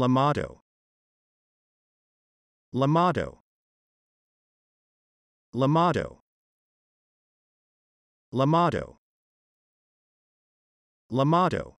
Lamado. Lamado. Lamado. Lamado. Lamado.